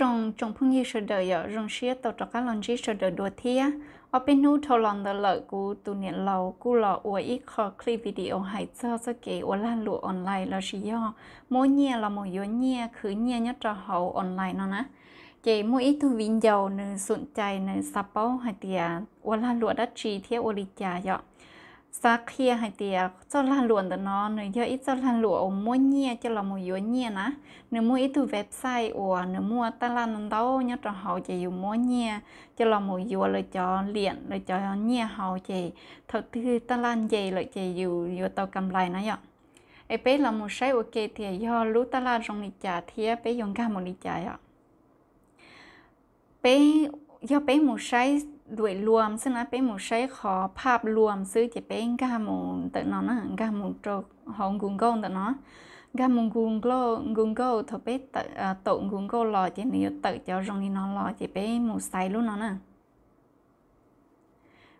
rong trong phong như sơ đời ở rong xía tàu trọc cá lon xí sơ đời đua thia ở bên nu thâu lòng đời lợi cú tu niệm lâu cú lọ ua ít khó clip video hay cho sơ kể ua lan lụa online là xí do mỗi nhẹ là một yếu nhẹ khứ nhẹ nhất trò hậu online nó nè chị mỗi ít tu vinh giàu nên sụn chạy nên sạp bao hay tiệt ua lan lụa đất trì thiết ua lì chà dọ xa kia hay tiệt cho là luận đó nó nếu giờ ít cho là lụa ông mua nhia cho là mua yếu nhia nè nếu mua ít từ website của nếu mua ta là nó đâu nhớ cho họ chỉ dùng mua nhia cho là mua yếu là cho liền là cho nhia họ chỉ thật thứ ta là gì là chỉ dùng yếu tàu cầm lại nó vậy ấy bé là mua sai ok thì do lú ta là trong lịch trả thì bé dùng cả một lịch trả vậy bé do bé mua sai ด้วยรวมซึ่งนะเป็นหมูใช้ขอภาพรวมซื้อจะเป็นกาหมูแต่นอนนะกาหมูตรของกุงกงแต่นอนกาหมูกุงโกกุงโกทบเป็นตกกุงโกลอยจะนิยตจะรงนี้นอนลอยจะเป็นหมูใส่ลูกนอนนะ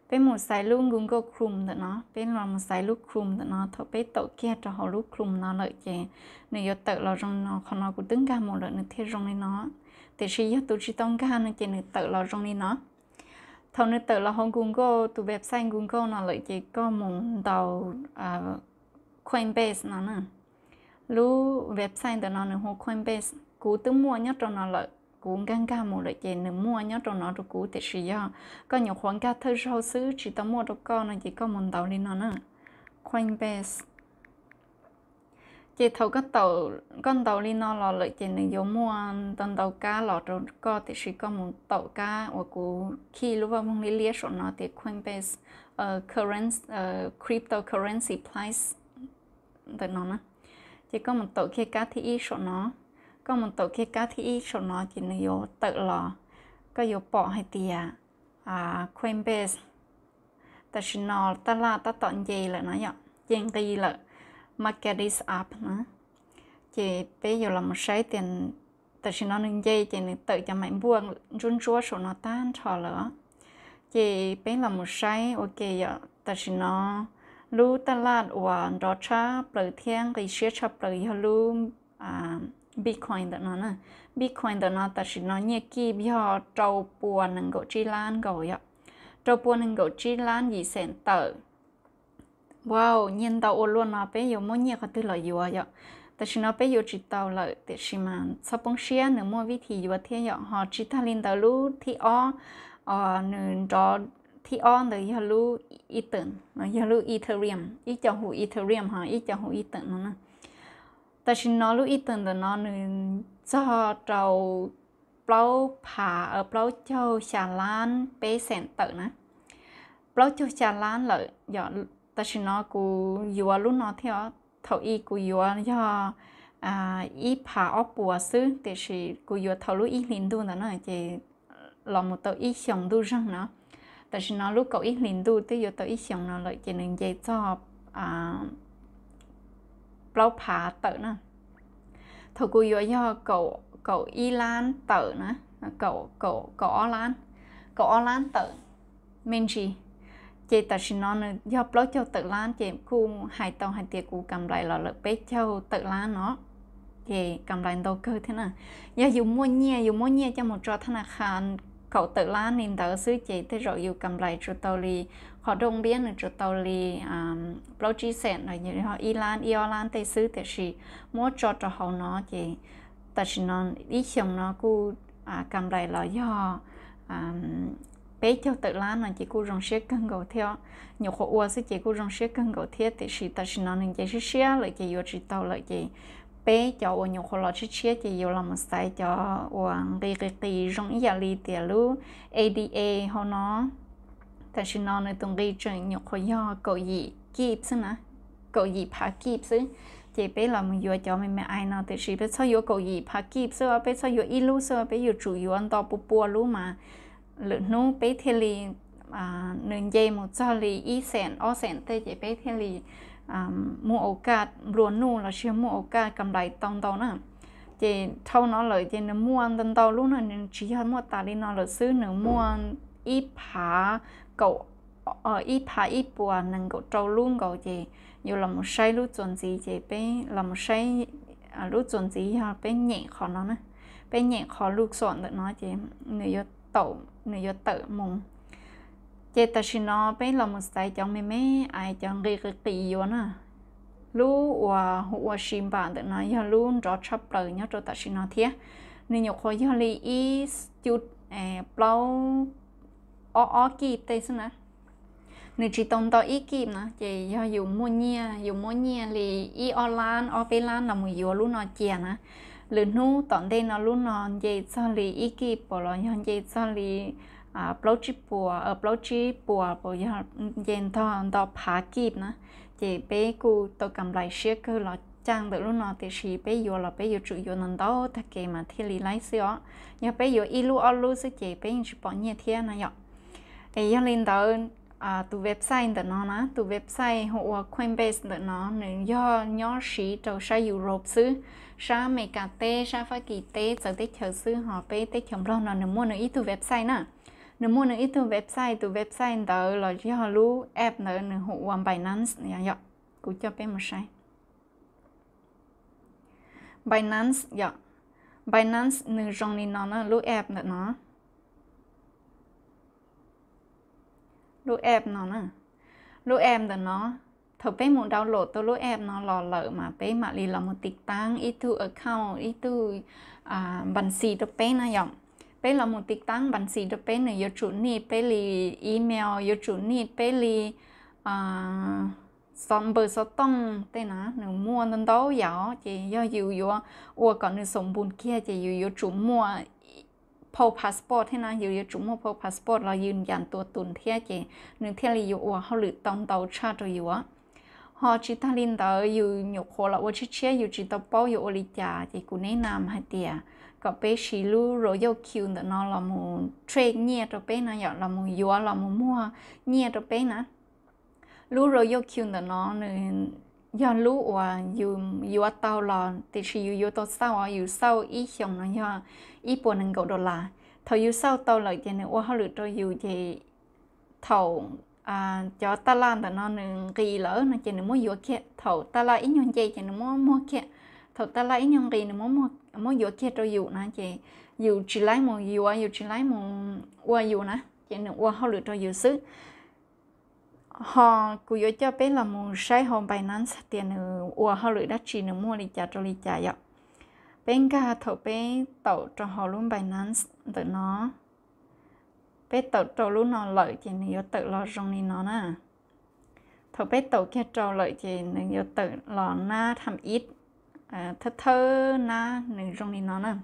เป็นหมูใส่ลูกกุงโกคลุมแต่นอนเป็นหมูใส่ลูกคลุมแต่นอนทบเป็นตกแก่จะหอลูกคลุมนอนเลยเจนิยตเรารงนอนขอนอนกูตึ้งกาหมูเลยนึกเทรงนี้นอนแต่ชีวิตตัวชีต้องการนึกเจนึกตเรารงนี้นอน thông nên tự là hong Google tụ web sang Google nó lại chỉ có một đầu uh, Coinbase nó nè lú web sang tụ nó nè hồ Coinbase cú tư mua nhất trong nó lại cú ngang ca một lại chỉ nè mua nhất trong nó rồi cú tự sử dụng có nhiều khoản ca thơ sau xứ chỉ tao mua được con nó chỉ có một đầu đi nó nè Coinbase chị thầu cái tàu con tàu đi nó lò lợi chị nên giống mua tần tàu cá lò rồi có thì chỉ có một tàu cá và cú khi lúc vào mong đi lia số nó thì Coinbase uh, currency uh, cryptocurrency price từ nó nè chỉ có một tàu kia cá thì ít số nó có một tàu kia cá thì ít số nó chị nên giống tự lò có giống bỏ hay tiền à Coinbase ta chỉ nó ta là ta tận gì là nó nhở chèn gì là market is up nữa chị bây giờ là một sai tiền tại sao nó nên dây chị tự cho mạnh buông run rua số nó tan thò lỡ chị bây là một sai ok giờ tại sao nó lu ta là của đó cha bởi thiên cái share cha bởi lu à, bitcoin đó nó nè bitcoin đó nó tại sao nó nhẹ kỳ bây giờ trâu buồn nâng gỗ chi lan gỗ vậy trâu buồn nâng gỗ chi lan gì sẽ tự wow nhìn tàu ô luôn nó bé yêu mỗi nhẹ có tư lợi yêu vậy แต่ฉันเอาไปอยู่จิตเตาเลยแต่ฉันมันสปงเชียหนึ่งมัววิธีอยู่เที่ยวหอจิตาลินเตาลูที่อ้ออ่อหนึ่งจอที่อ้อนเลยยาลูอีเตนยาลูอีเทเรียมอีจะหูอีเทเรียมฮะอีจะหูอีเตนนั่นนะแต่ฉันนอลูอีเตนเดนอหนึ่งจะเจ้าเปล่าผ่าเออเปล่าเจ้าชาล้านเปเซนเตอร์นะเปล่าเจ้าชาล้านเลยอย่า ta chỉ nó cú yêu luôn nó theo thầu y cú yêu do à y phá ốc bùa sư thì chỉ cú yêu thầu lúc y linh đu nó nó chỉ là một tàu y xong đu răng nó ta chỉ nó lúc cậu y linh đu thì yua tàu y xong nó lại chỉ nên dạy cho à bao phá tự nó thầu cú yêu do cậu cậu y lan tự nó, cậu cậu cậu lan cậu lan tự mình gì chị ta xin nó do bó cho tự lan chị khu hai tàu hai tiệc cụ cầm lại là lợi bé cho tự lan nó chị cầm lại đầu cơ thế nào do dùng mua nhẹ dùng mua nhẹ cho một trò thằng khan cậu tự lan nên tớ xứ chị thế rồi dùng cầm lại cho tàu lì họ đông biến là cho tàu lì um, bó chi sẹn rồi như họ ilan iolan tây xứ thế gì mua cho cho họ nó chị ta xin nó đi chồng nó cu à, cầm lại là do um, bé theo tự lá nó chỉ cú rong xe cân gầu theo nhiều khổ ua sẽ chỉ cú rong xe cân gầu theo thì sự ta xin nói chỉ sẽ xe lại chỉ vô chỉ tàu lại chỉ bé cho ua nhiều khổ lo chỉ xe chỉ vô làm một sai cho ua cái cái cái rong giả li tiền lu ada họ nó ta xin nói nên tung cái chuyện nhiều khổ do cầu gì kịp xin nè cậu gì phá kịp xin chỉ bé là mình vừa cho mình mẹ ai nào thì chỉ bé cho vừa cầu gì phá kịp sao bé sao vừa ilu sao bé vừa chủ yếu ăn to bù bù luôn mà lượng nung bế thê lì à, nâng dây một cho lì y sẹn o sẹn tê chế bế thê lì à, mua ổ cát ruồn nu là chưa mua ổ cát cầm đại tông tàu nè chế thâu nó lợi chế nó mua ăn tông tàu luôn này chỉ hơn mua tà đi nó là xứ nó mua y phá cậu ở ờ, y phá y bùa nâng cậu trâu luôn cậu chế dù là một say lúc chuẩn gì chế bế là một say à, lúc chuẩn gì ha nhẹ khó nó nè bế nhẹ khó lúc soạn được nó chế người yêu tàu nửa giờ tự mùng chế ta xin nó bé là một sai chọn mẹ mẹ ai chẳng gây cái kỳ vô nè lú và hụ và xin bạn tự nói giờ luôn rõ chấp lời nhớ cho ta xin nó thế nên nhiều khối giờ li ý chút à bao ó ó kịp tây xin nè nên chỉ tông tao ý kịp nè chỉ do dùng mua nhia dùng mua nhia li ý online offline là mua vô luôn nó chè nè lư nu tọn đây nó luôn non dây cho lì ý kì bỏ lo nhon dây cho lì à blau chi bùa ở ờ, blau chi bùa bỏ nhon dây thọ đo phá kịp nữa dây bé cụ tôi cầm lại xe cơ lo chẳng được luôn nào thì chỉ bé vô là bé vô chủ vô nằm đó thật kệ mà thi lì lái xe ó nhà bé vô ít lu ó lu sẽ dây bé chỉ bỏ nhẹ thế này ạ ấy lên đó à tu website đó nó na tu website hoặc Coinbase đó nó nên do nhỏ sĩ trâu sa Europe xứ sa Mỹ cả tê sa Pháp kỳ tê giờ tê chờ xứ họ bê tê chồng lo nó nên mua nữa ít tu website na nên mua nữa ít tu website tu website đó là do lú app nữa nên hoặc Binance nhà dọc cũng cho bé mà sai Binance dọc dạ. Binance nên trong này nó là lú app nữa nó lúc em nó nè lúc em là nó thầu bé muốn download tôi lúc em nó lò lợ mà bé mà lì là một tịch tăng ít account ít à, bản xì tôi bé nó giọng bé là một tịch tăng bản xì tôi bé này yêu chủ ni bé email yêu chủ ni bé lì à xong bờ sao mua nên đâu giàu chỉ do dù dù ua nên sống kia chỉ dù mua พอพาสปอร์ตให้นะอยู่จุ่มพอพาสปอร์ตเรายืนยันตัวตุนเทียเจหนึ่งเทียรีอยู่อ่ะเขาหรือตองเตาชาตัวอยู่อ่ะฮอจิตาลินเตออยู่หยกโคละว่าชิเชียอยู่จิตาเป้าอยู่โอริจาเจกูแนะนำให้เตียก็เปชิลูโรโยคิวเดนอลามูเทรดเงียตัวเป้นะอย่าลามูยัวลามูมั่วเงียตัวเป้นะลูโรโยคิวเดนอหนึ่ง do lũ à dù dù ở tàu lò thì chỉ dù dù tàu sau à dù sau ít xong nó nhá ít bộ năng gạo đô la thầu dù sau tàu lại thì nữa họ lựa tôi dù thì thầu à cho ta lan thì nó nương kỳ lỡ nó chỉ nữa muốn dù kia thầu ta lại ít nhon dây chỉ nữa muốn mua kia thầu ta lại ít nhon kỳ nữa muốn mua muốn dù kia tôi dù nó chỉ dù chỉ lấy một dù à dù chỉ lấy một qua dù nè chỉ nữa họ lựa tôi dù xứ họ cứ yo cho bé là một say hồn bài nán sát tiền nữa ủa họ lưỡi đã chỉ nữa mua đi trả cho đi trả vậy bên cả thầu bé tàu cho họ luôn bài nán tự nó bé tàu cho luôn nó lợi chỉ nữa tự lo rong đi nó nè thầu bé tàu kia cho lợi chỉ nữa tự lo na tham ít à, thơ thơ na nữa rong đi nó nè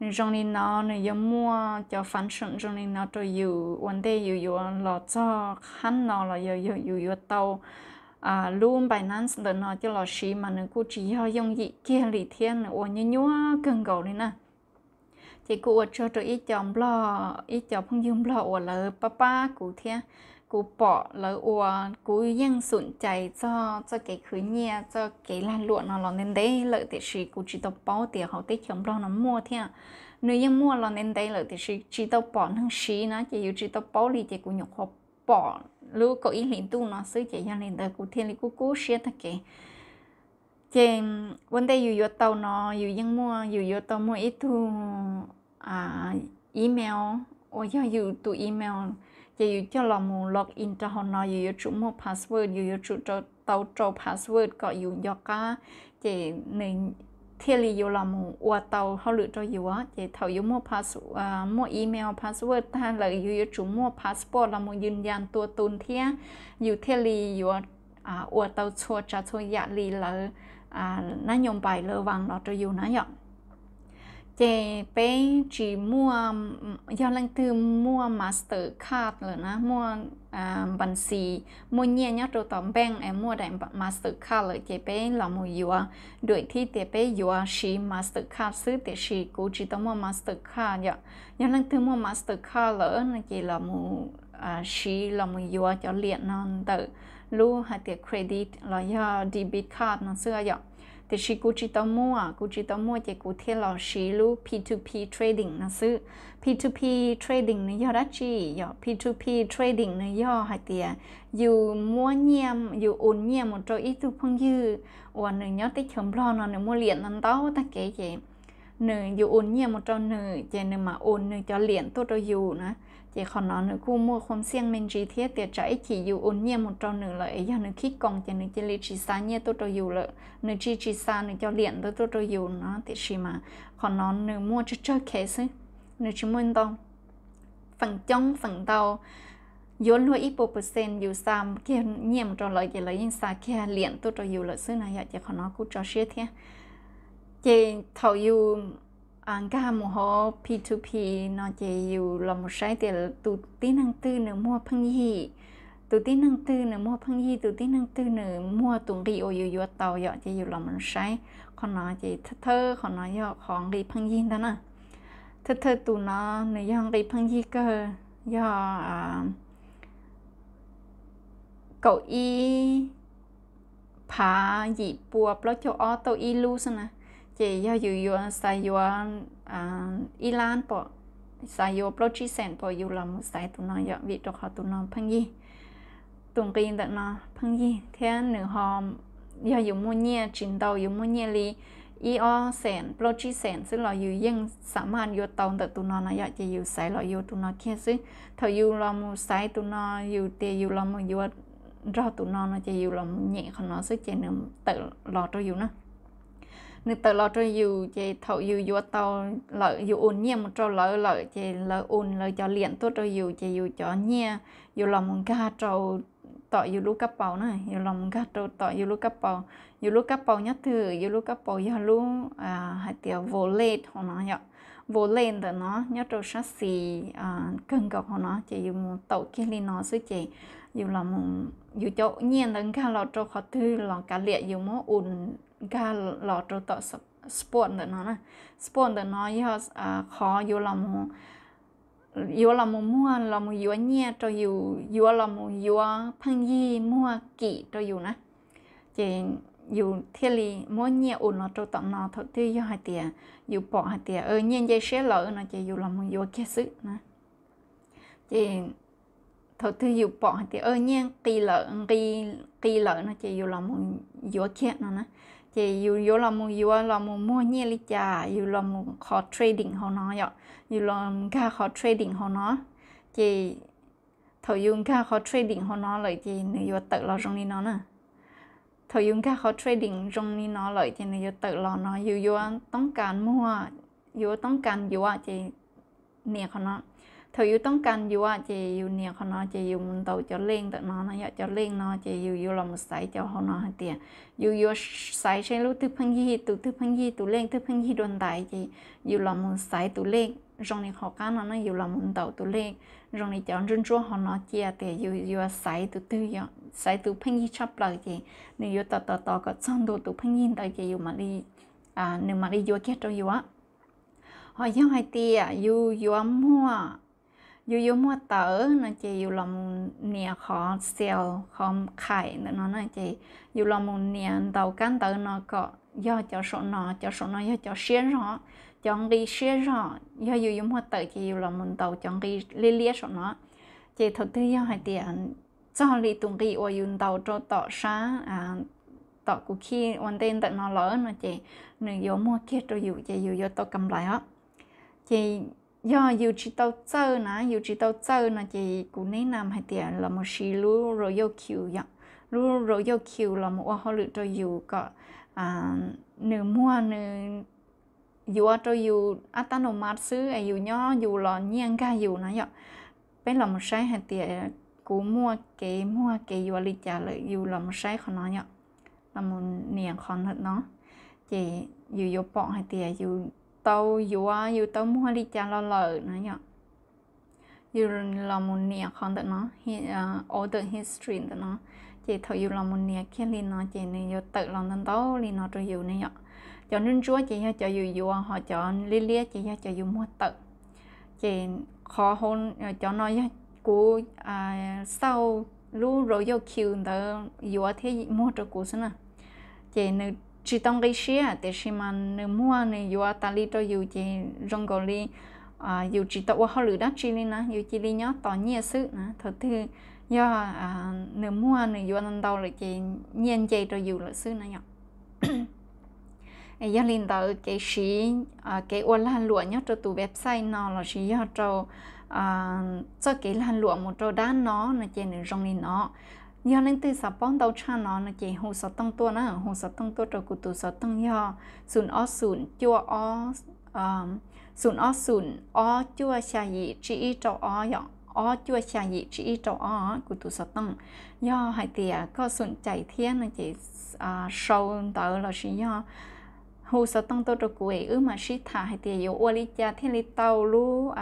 rong ni nó này giờ mua cho phản sự rong ni nó cho yêu vấn đề yêu yêu lo cho hắn nó là giờ giờ yêu yêu tàu à luôn bài năng sợ nó cho lo xí mà nó cũng chỉ ho dùng gì kia lì thiên là ôn như nhúa cần cầu đi nè thì cô cho cho ít chồng lo ít chồng không dùng lo ôn là papa cụ thiên cú bỏ lỡ ua cú yang sụn chạy cho cho cái khứ nhà cho cái lan lụa nó lo nên đấy lợi thì chỉ cú chỉ tao bỏ thì họ tiết kiệm lo nó mua thế nếu yang mua lo nên đấy lợi thì chỉ chỉ tao bỏ năng xí nó chỉ yêu chỉ tao bỏ đi chỉ cú nhục họ bỏ lưu có ý liền tu nó xứ chỉ yang liền đời cú thiên lý cú cú xé thật kì chỉ vấn đề yêu yêu tao nó yêu yang mua yêu yêu tao mua ít thu à email ôi yêu yêu tụ email ยู่ยืจะลองมูล็อกอินจะหอนอยู่ยืจุดมูพาสเวิร์ดยู่ยืจุดจะเตาจะพาสเวิร์ดก็อยู่ยอก้เจหนึ่งเทลียูลองมูอัวเตาเขาหรือจะอยู่อ่ะจเท่ายู่มพาสอ่ามูอีเมลพาสเวิร์ดท่านเลยอยู่ยืจุดมูพาสปอร์ตลองมูยืนยันตัวตนเทียอยู่เทลียูอ่าอัวเตาชัวจะชัวยาลีเลยอ่านั่งยงไปเลยวังเราจะอยู่น่งยอ chị bé chỉ mua giao ừ, lăng từ mua Mastercard rồi na mua à, bản xì mua nhẹ nhất rồi tổng bank em mua đại Mastercard rồi chị bé là mua dùa đuổi thì chị bé dùa xì Mastercard xứ thì xì cũng chỉ tổng mua Mastercard vậy giao lăng từ mua Mastercard lỡ là chị là mua à, xì là mua dùa cho liền non tự lưu hai tiệc credit là do debit card nó xưa vậy แต่ชีกูจิตมัวกูจิตมัวเจกูเที่ลอชีลู P2P trading นะซื้อ P2P trading ในย่อรัจีย่อ P2P trading ในย่อหาเตีย อยู่มัวเงียม อยู่อุ่นเงียมหมดโจอีตุพงยือวันหนึ่งยอดติเฉิมรอนอนหนึ่งมัวเหรียญนันเต้าตะเก๋เจหนึ่งอยู่อุ่นเงียมหมดโจหนึ่งเจหนึ่งมาอุ่นหนึ่งจะเหรียญตัวโจอยู่นะ chỉ còn nó nữa cô mua không xiang mình chỉ thiết tiệt trái chỉ dù ôn nhiên một trâu nữa là ấy nữa khi còn chỉ nữa chỉ lý chỉ xa nhiên tôi trâu dù là nữa chỉ chỉ xa nữa cho liền tôi tôi trâu dù nó thì gì mà còn nó nữa mua cho chơi kế sư nữa chỉ muốn đâu phần trong phần tàu yếu luôn ít bộ percent dù xa kia nhiệm trâu lợi chỉ lấy xa kia liền tôi trâu dù là sư này giờ chỉ còn nó cũng cho xe thế chỉ thầu dù อังกามหอ p 2 p นอจะอยู่ลมใช้แต่ตุตินังตื้อเนื้อมัวพังยี่ตุตินังตื้อเนื้อมัวพังยี่ตุตินังตื้อเนื้อมัวตุงรีโออยู่ยัวเตายอจะอยู่ลมใช้ขอนอจะเธอเธอขอนอยอของรีพังยี่นั่นน่ะเธอเธอตุนอเนื้อยองรีพังยี่ก็ยอเกาอีผาหยิปัวเพราะจะอ้อตาอีลูสนะ chị do dù dù sai dù Iran bỏ sai dù chi sen bỏ dù làm một sai tụi nó dọn việc cho họ nó phăng gì tụi kinh tụi nó phăng gì thế nữa họ do dù mua nhẹ trình tàu dù mua nhẹ li io sen chi sen xứ lò dù dân xã man dù tàu tụi tụi nó nó dọn chị dù sai lò dù tụi nó kia xứ thầu dù làm một sai tụi nó dù tiền dù là một dù ra tụi nó nó chị dù làm nhẹ còn nó xứ chị nữa tự lo cho dù nó nếu tờ lo cho dù chị thầu dù dù tàu lợi dù ôn nhẹ một trâu lợi lợi chị lợi ôn lợi cho liền tốt cho dù chị dù cho nhẹ dù lòng một ca trâu tọ dù lúc cấp bầu này dù lòng ca trâu tọ dù lúc cấp bầu dù lúc cấp bầu nhất thử dù lúc cấp bầu dù lúc à hai tiểu vô lệ họ nói nhở vô lên thì nó nhất trâu sát xì à cân cọc họ nói chị dù một tàu kia lên nó xứ chị dù là dù cho nhiên là ca lo trâu khó thư là cả liệt dù mó ồn ga lọ trâu tọ sport để nó nè sport để nó như họ khó vô là một vô là một mua là một vô nhẹ cho vô vô là một vô phăng gì mua kỹ cho vô nè chỉ dù thiên lý mua nhẹ ổn nó trâu tọ nó thật tiêu do hai tiền dù bỏ hai tiền ơi ờ, nhiên dây sẽ lỡ nó chỉ dù là một vô kia sự nè chị thầu tư dù bỏ thì ơi nha kỳ lợ kỳ kỳ lợ nó chỉ yêu là một yêu kia nó nè chị dù dù là một dù là một mua nhẹ lý chả dù là một khó trading họ nó vậy dù là cả khó trading họ nó chị thầu dùng cả khó trading họ nó lại chị nếu vừa tự lo trong ni nó nè thầu dùng cả khó trading trong ni nó lại chị nếu vừa tự lo nó dù vừa tống cản mua dù tống cản dù chị nè họ nó thôi yêu ต้องการอยู่ว่าจะอยู่เนี่ยเขาเนาะจะอยู่มันโตจะเล่งแต่เนาะนะอยากจะเล่งเนาะจะอยู่อยู่เรามาใส่จะเขาเนาะเตียอยู่อยู่ใส่ใช่รู้ทึบพังยี่ตุทึบพังยี่ตุเล่งทึบพังยี่โดนตายจีอยู่เรามาใส่ตุเล่งรองนี้เขาการเนาะนะอยู่เรามันโตตุเล่งรองนี้จะรุ่นชั่วเขาเนาะเจียเตียอยู่อยู่ใส่ตุตื้อยใส่ตุพังยี่ชับเลยจีนี่อยู่ต่อต่อต่อก็ซ่อนดูตุพังยี่ตายจีอยู่มาลีอ่าหนึ่งมาลีอยู่แค่ตัวอยู่อ่ะหอยยังไงเตียอยู่อยู่มั่วอยู่ยูมัวเตอนะจีอยู่ลำเนียขอเซลขอไข่นะเนาะนะจีอยู่ลำเนียเตากันเตอเนาะก็ย่อจะสนอจะสนอย่อจะเชียนรอจองรีเชียนรอย่ออยู่ยูมัวเตอจีอยู่ลำเตาจองรีเลียเลียสนอจีทุกที่ย่อให้เตียนจอรีตุงรีอวยุนเตาโจต่อช้าอ่าต่อกูขี้วันเต้นแต่นอเลอนะจีหนึ่งโยมัวเกียรตัวอยู่จีอยู่ยอต่อกำไรอ่ะจี do dù chỉ tàu chơi nè dù chỉ tàu chơi nè chị cũng nên làm hay tiền là một xí lú rồi yêu kiều vậy dạ. lú rồi yêu kiều là một hoa lựu cho dù có à nửa mua nửa dù cho dù autonomous xứ ai à, dù nhỏ dù là nhiên ca dù nè vậy dạ. bây là một sai hay tiền cũng mua cái mua cái dù lý trả lại dù là một sai khó nói vậy dạ. là một niềng khó thật nó chị dù yêu bỏ hay tiền dù tàu dù à dù tàu mua đi chăn lo lợ nó nhở dù là một nè con tự nó ở tự history tự nó chỉ thầu dù là một nè khi lên nó chỉ nên dù tự lòng nên tàu lên nó rồi dù này nhở cho nên chúa chỉ cho cho dù dù à, họ cho lia lia chỉ cho cho dù mua tự chỉ khó hơn à, cho nó của à, sau lúc rồi vô kiều tờ dù thế mua cho cô xin à chỉ nên chỉ tông gây xia à, để xí mà nếu mua này dù ta li cho dù chỉ rong gò li à dù chỉ tao hoa lử đó chỉ li nè à, dù chỉ li nhớ tỏ nhẹ sự nè à, thật thứ do à nếu mua này dù anh đâu là chỉ nhẹ chơi cho dù là sự nè nhở do linh tờ cái xí cái ô la lụa nhớ cho tụ website nó là chỉ do cho à, cho cái lan lụa một trâu đá nó là chỉ nên rong li nó nhớ nên từ sập bóng đầu cha nó là chỉ hồ sập tăng tua nó hồ sập tăng tua rồi cụ tụ sập tăng nhờ sùn ó sùn chua ó ờ, sùn ó sùn ó chua xà gì chỉ ý trâu ó nhở ó chua xà gì chỉ ý trâu ó cụ tụ sập tăng nhờ hai tia có sùn chạy thiên nó chỉ sâu tớ là gì nhờ hồ sập tăng tua rồi cụ ấy ư mà sĩ thả hai tia yếu à, ô lý cha thiên lý tàu lu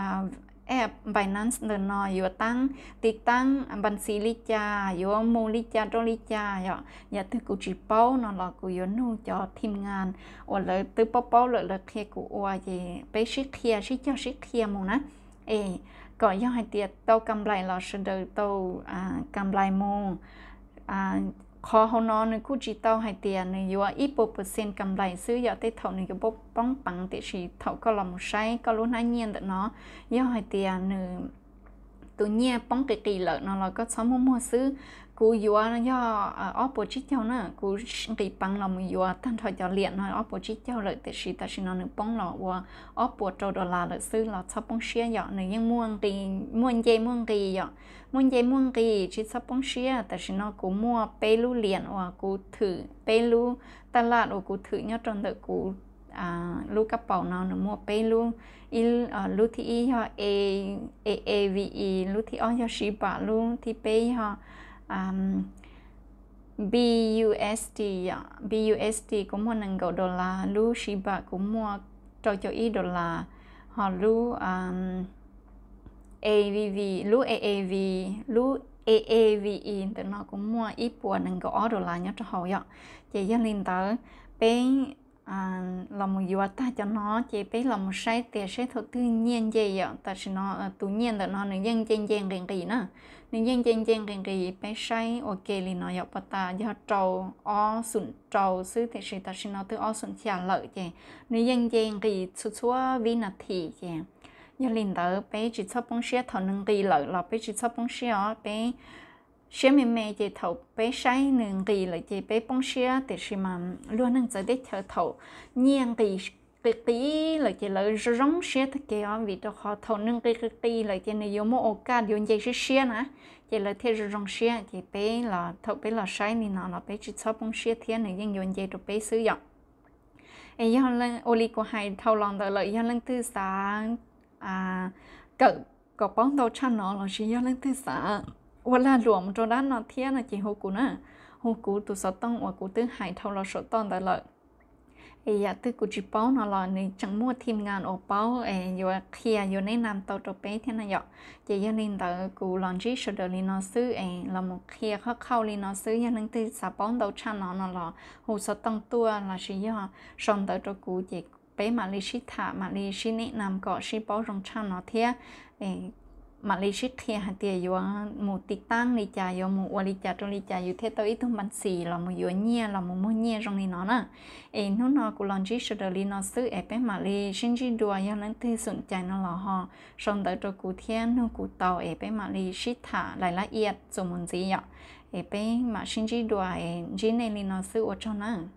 app Binance the no yo tang ti tang ban si li cha yo mu li cha to li cha yo ya tu ku chi pau nó là ku yo nu cho team ngan o le tu pao pao le le khie ku o ye pe shi khie shi cho shi khie mu na e có do hai tiệt tàu cầm lại là sự đời tàu à, cầm lại mù à, khó hôn nó nên cứ chỉ tao hay tiền nên yêu ít bộ phần cầm lại xứ giờ tới thầu nên cái bộ bóng bằng để chỉ thầu có lòng say có luôn hai nhiên được nó do hay tiền nên tự nhiên bóng cái kỳ lợi nó là có sống mua mua xứ cú yêu do à, oppo chít cháu nữa cú kỳ bằng lòng yêu tan thôi cho liền thôi oppo chít cho lợi thì sĩ ta xin nó nữ bóng lọ và oppo trâu đô là lợi sư lọ sắp bóng xia dọ nữ nhưng muôn thì muôn dây muôn kỳ dọ muôn dây muôn kỳ chỉ sắp bóng xia ta xin nó cú mua bê lu liền và cú thử bê lu ta lạ và cú thử nhớ trong đợi cú à lu cấp bảo nó nó mua bê lu il à, lu thì ho a a a v e lu thì o cho sĩ bà lu thì bê ha um, BUSD BUSD cũng mua nâng gạo đô la lu Shiba cũng mua trò cho ý đô la họ lu um, AAV lu AAV lu AAVE tụi nó cũng mua ít bùa nâng gạo đô la nhớ cho họ vậy chị dân liên tới bên à, lòng một yếu ta cho nó chỉ biết lòng một sai tiền sẽ thuộc tự nhiên vậy ạ ta sẽ nó à, tự nhiên là nó nên dân chân chân rèn gì nữa nên dân chân chân rèn gì bé sai ok thì nó yếu ta do trâu o sụn trâu sư thì sẽ ta sẽ nó tự o sụn trả lợi chị nên dân chân gì chút chút vi nà thị chị giờ liền tới bé chỉ cho bông xe thằng nâng gì lợi là bé chỉ cho bông xe bé xem mình mẹ chị thấu bé say nương gì là chị bé bông xia thì xem mà luôn nâng giờ để thở thầu nhiên gì cái tí là chị lỡ rong xe thì kia vì đó họ thấu nâng cái cái tí là chị này yêu mô ô ca điều gì sẽ xe nè chị lỡ thế rong xia chị bé là thấu bé là say nên nó là bé chỉ cho bông xia thế này nhưng điều gì đó bé sử dụng ấy giờ lên oli của hai thầu lòng đó là giờ lên từ sáng à cỡ có bóng đầu chân nó là chỉ giờ lên từ sáng ว่าลาหลวงจนด้านนอเทียนะจีฮูกูนะฮูกูตุสต้องว่ากูตึ้งหายเท่าเราสต้องแต่ละเอียตึกูจีป้องนอลอในจังมั่วทีมงานโอเป้าเออยู่เคลียอยู่ในนามตัวตัวเป๊ะเท่านายกจะยันลินต่อกูลอนจีชดลินอซื้อเอเราหมกเคลียเข้าเข้าลินอซื้อยันนึงตีสาป้องตัวชานอนอลอหูสต้องตัวละชิยอชอนตัวตัวกูเจเป๊ะมาลิชิถามาลิชิเนะนำเกาะชิป้องรองชานอเทียเอ mà lý sĩ thiên hạt tiền yo một tí tăng lý trả, yo một quan lý trả trong lý trả, yo thế tôi ít thông bản xì là một yo nhia là một mua nhia trong lý nó nè ấy nó nó cũng làm chỉ sửa lý nó xứ ấy bé mà lý sinh chỉ đùa yo nên thứ sủng chạy nó lò họ xong tới cho cụ thiên nó cụ tàu ấy bé mà lý sĩ thả lại là yết rồi muốn gì vậy ấy bé mà sinh chỉ đùa ấy chỉ nên lý nó xứ ở trong nè